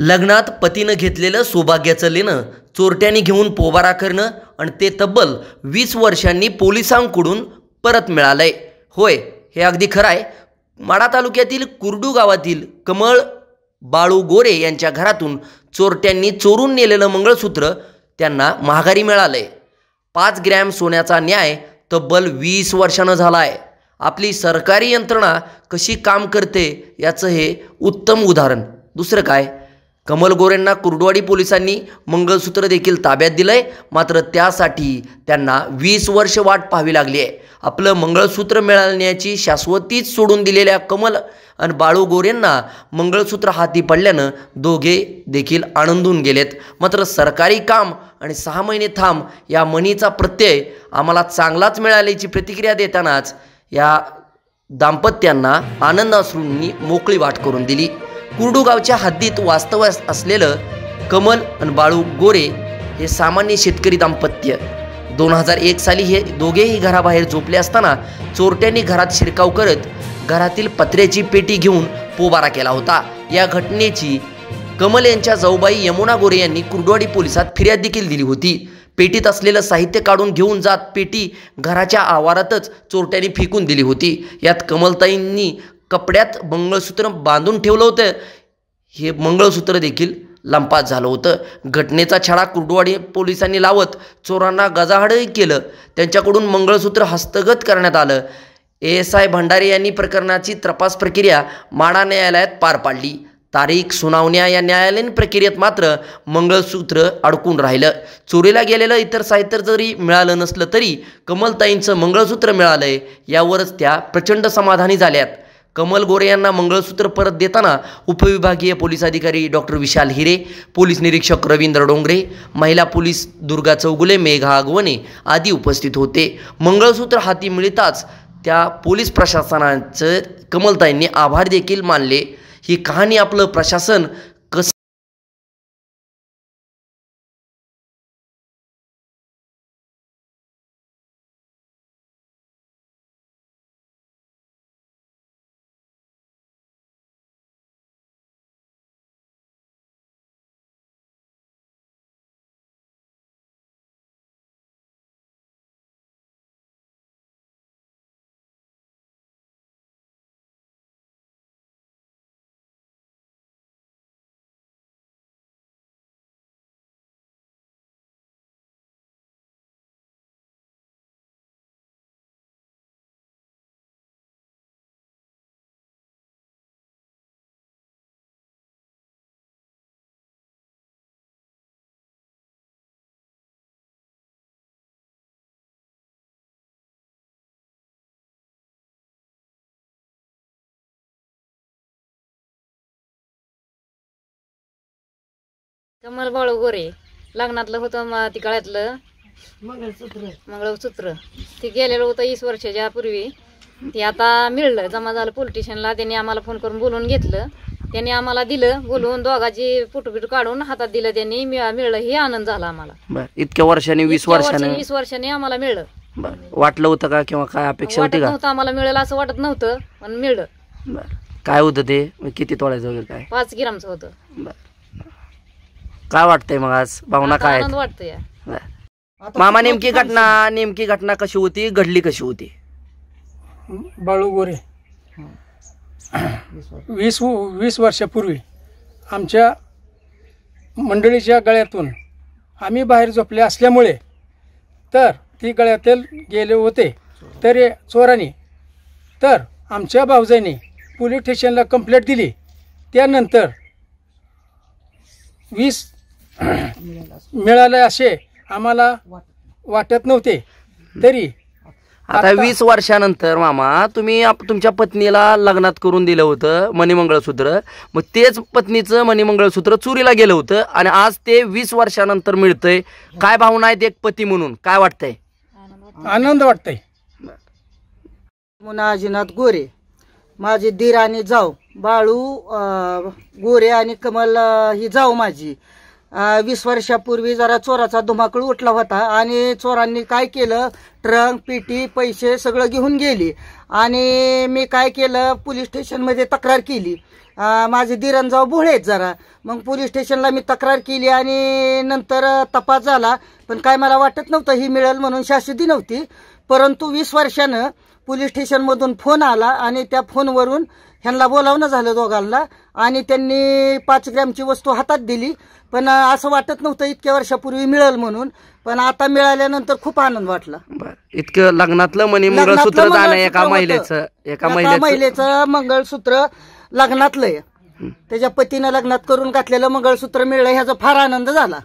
लग्नात पतीनं घेतलेलं सौभाग्याचं लेणं चोरट्यांनी घेऊन पोबारा करणं आणि ते तब्बल वीस वर्षांनी पोलिसांकडून परत मिळालंय होय हे अगदी खरं आहे माडा तालुक्यातील कुर्डू गावातील कमळ बाळू गोरे यांच्या घरातून चोरट्यांनी चोरून नेलेलं मंगळसूत्र त्यांना महागारी मिळालंय पाच ग्रॅम सोन्याचा न्याय तब्बल वीस वर्षानं झाला आहे आपली सरकारी यंत्रणा कशी काम करते याचं हे उत्तम उदाहरण दुसरं काय कमल गोरेंना कुर्डवाडी पोलिसांनी मंगळसूत्र देखील ताब्यात दिलंय मात्र त्यासाठी त्यांना वीस वर्ष वाट पाहावी लागली आहे आपलं मंगळसूत्र मिळाल्याची शाश्वतीच सोडून दिलेल्या कमल आणि बाळू गोरेंना मंगळसूत्र हाती पडल्यानं दोघे देखील आनंदून गेलेत मात्र सरकारी काम आणि सहा महिने थांब या मनीचा प्रत्यय आम्हाला चांगलाच मिळाल्याची प्रतिक्रिया देतानाच या दाम्पत्यांना आनंदाश्रूंनी मोकळी वाट करून दिली गावच्या हद्दीत वास्तव्यास असलेलं कमल आणि बाळू गोरे हे सामान्य शेतकरी दाम्पत्य दोन हजार एक साली हे दोघेही घराबाहेर झोपले असताना चोरट्यांनी घरात शिरकाव करत घरातील पत्र्याची पेटी घेऊन पोबारा केला होता या घटनेची कमल यांच्या जाऊबाई यमुना गोरे यांनी कुर्डवाडी पोलिसात फिर्याद देखील दिली होती पेटीत असलेलं साहित्य काढून घेऊन जात पेटी घराच्या आवारातच चोरट्यांनी फेकून दिली होती यात कमलताईंनी कपड्यात मंगळसूत्र बांधून ठेवलं होतं हे मंगळसूत्र देखील लंपात झालं होतं घटनेचा छडा कुर्डवाडी पोलिसांनी लावत चोरांना गजाहडही केलं त्यांच्याकडून मंगळसूत्र हस्तगत करण्यात आलं ए एस आय भंडारे यांनी प्रकरणाची तपास प्रक्रिया माडा न्यायालयात पार पाडली तारीख सुनावण्या या न्यायालयीन प्रक्रियेत मात्र मंगळसूत्र अडकून राहिलं चोरीला गेलेलं इतर साहित्य जरी मिळालं नसलं तरी कमलताईंचं मंगळसूत्र मिळालंय यावरच त्या प्रचंड समाधानी झाल्यात कमल गोरे यांना मंगळसूत्र परत देताना उपविभागीय पोलीस अधिकारी डॉक्टर विशाल हिरे पोलीस निरीक्षक रवींद्र डोंगरे महिला पोलीस दुर्गा चौगुले मेघा आगवणे आदी उपस्थित होते मंगळसूत्र हाती मिळताच त्या पोलीस प्रशासनाचं कमलताईंनी आभार देखील मानले ही कहाणी आपलं प्रशासन कमल बाळ गोरे लग्नातलं होतं मग ती गळ्यातलं मंगळसूत्र मंगळसूत्र ती गेलेलं होतं वीस वर्षाच्या पूर्वी ते आता मिळलं जमा झालं पोलिटिशियनला त्यांनी आम्हाला फोन करून बोलून घेतलं त्यांनी आम्हाला दिलं बोलून दोघाची बिट काढून हातात दिलं त्यांनी मिळलं हे आनंद झाला आम्हाला इतक्या वर्षांनी वीस वर्षांनी वीस वर्षांनी आम्हाला मिळलं वाटलं होतं का किंवा काय अपेक्षा वाटत होती का नव्हतं आम्हाला मिळेल असं वाटत नव्हतं पण मिळलं बरं काय होतं ते किती तोळायचं वगैरे काय पाच ग्रामचं होतं काय वाटतंय मग आज भावना काय आनंद मामा नेमकी घटना नेमकी घटना कशी होती घडली कशी होती बाळू गोरे वीस वीस वर्षापूर्वी आमच्या मंडळीच्या गळ्यातून आम्ही बाहेर झोपले असल्यामुळे तर ती गळ्यातील गेले होते तरी चोराने तर आमच्या भाऊजाईने पोलीस स्टेशनला कंप्लेंट दिली त्यानंतर वीस मिळाले असे आम्हाला वाटत नव्हते तरी आता वीस वर्षानंतर मामा तुम्ही तुमच्या पत्नीला लग्नात करून दिलं होतं मणिमंगळसूत्र मग तेच पत्नीचं मणिमंगळसूत्र चोरीला गेलं होतं आणि आज ते वीस वर्षानंतर मिळतंय काय भावना आहेत एक पती म्हणून काय वाटतंय आनंद वाटतंय मुना अजिनाथ गोरे माझी दीर आणि जाऊ बाळू गोरे आणि कमल ही जाऊ माझी वीस वर्षापूर्वी जरा चोराचा धुमाकूळ उठला होता आणि चोरांनी काय केलं ट्रंक पीटी पैसे सगळं घेऊन गेली आणि मी काय केलं पोलीस स्टेशनमध्ये तक्रार केली माझे दिरंजाव भोळे जरा मग पोलीस स्टेशनला मी तक्रार केली आणि नंतर तपास झाला पण काय मला वाटत नव्हतं ही मिळेल म्हणून शाश्वती नव्हती परंतु वीस वर्षानं पोलीस स्टेशनमधून फोन आला आणि त्या फोनवरून ह्यांना बोलावणं झालं दोघांना आणि त्यांनी पाच ग्रॅमची वस्तू हातात दिली पण असं वाटत नव्हतं इतक्या वर्षापूर्वी मिळेल म्हणून पण आता मिळाल्यानंतर खूप आनंद वाटला इतकं लग्नातलं म्हणे मंगळसूत्र झालं एका महिलेचं एका महिलेचं मंगळसूत्र लग्नातलंय त्याच्या पतीनं लग्नात करून घातलेलं मंगळसूत्र मिळलं ह्याचा फार आनंद झाला